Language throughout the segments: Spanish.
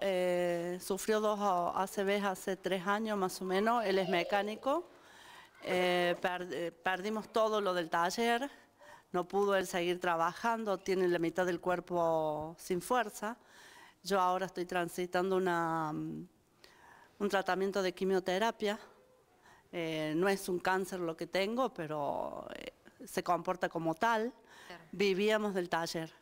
Eh, sufrió dos ACVs hace tres años más o menos, él es mecánico, eh, eh, perdimos todo lo del taller, no pudo él seguir trabajando, tiene la mitad del cuerpo sin fuerza. Yo ahora estoy transitando una, mm, un tratamiento de quimioterapia, no es un cáncer lo que tengo, pero se comporta como tal. Vivíamos del taller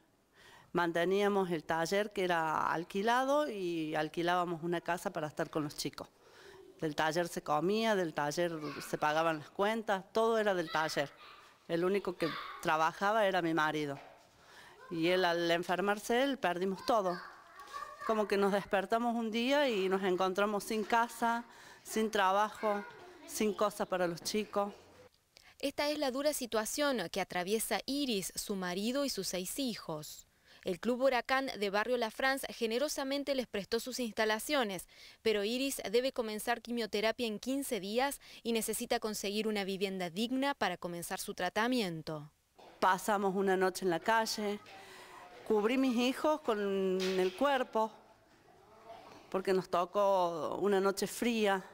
manteníamos el taller que era alquilado y alquilábamos una casa para estar con los chicos. Del taller se comía, del taller se pagaban las cuentas, todo era del taller. El único que trabajaba era mi marido. Y él al enfermarse, él perdimos todo. Como que nos despertamos un día y nos encontramos sin casa, sin trabajo, sin cosas para los chicos. Esta es la dura situación que atraviesa Iris, su marido y sus seis hijos. El Club Huracán de Barrio La France generosamente les prestó sus instalaciones, pero Iris debe comenzar quimioterapia en 15 días y necesita conseguir una vivienda digna para comenzar su tratamiento. Pasamos una noche en la calle, cubrí mis hijos con el cuerpo, porque nos tocó una noche fría.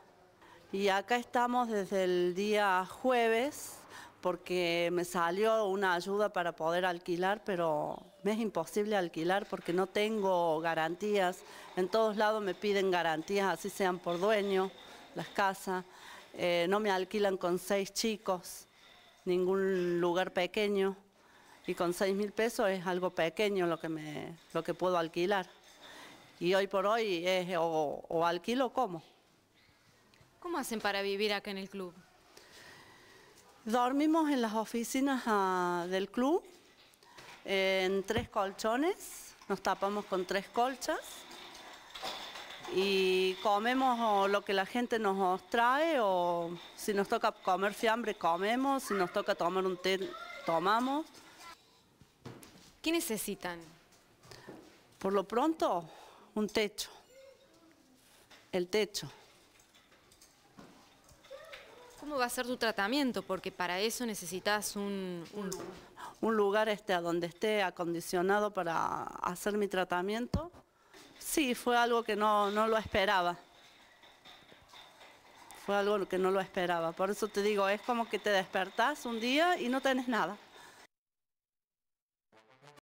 Y acá estamos desde el día jueves porque me salió una ayuda para poder alquilar, pero me es imposible alquilar porque no tengo garantías. En todos lados me piden garantías, así sean por dueño, las casas. Eh, no me alquilan con seis chicos, ningún lugar pequeño. Y con seis mil pesos es algo pequeño lo que, me, lo que puedo alquilar. Y hoy por hoy es o, o alquilo como. ¿Cómo hacen para vivir acá en el club? Dormimos en las oficinas ah, del club, en tres colchones, nos tapamos con tres colchas y comemos lo que la gente nos trae o si nos toca comer fiambre comemos, si nos toca tomar un té tomamos. ¿Qué necesitan? Por lo pronto, un techo. El techo va a ser tu tratamiento? Porque para eso necesitas un, un... un lugar este, a donde esté acondicionado para hacer mi tratamiento. Sí, fue algo que no, no lo esperaba. Fue algo que no lo esperaba. Por eso te digo, es como que te despertás un día y no tenés nada.